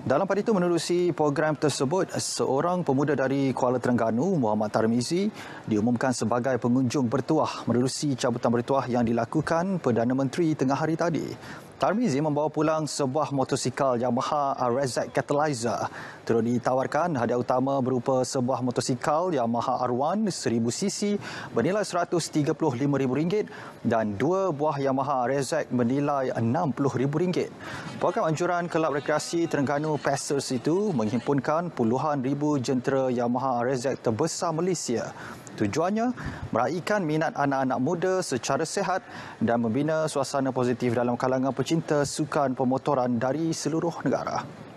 Dalam pada itu menerusi program tersebut, seorang pemuda dari Kuala Terengganu, Muhammad Tarmizi, diumumkan sebagai pengunjung bertuah menerusi cabutan bertuah yang dilakukan Perdana Menteri tengah hari tadi. Tarmizi membawa pulang sebuah motosikal Yamaha RZ Catalyzer. Turut ditawarkan hadiah utama berupa sebuah motosikal Yamaha R1 1000cc bernilai RM135,000 dan dua buah Yamaha RZ bernilai RM60,000. Program anjuran Kelab Rekreasi Terengganu Pacers itu menghimpunkan puluhan ribu jentera Yamaha RZ terbesar Malaysia Tujuannya meraihkan minat anak-anak muda secara sehat dan membina suasana positif dalam kalangan pecinta sukan pemotoran dari seluruh negara.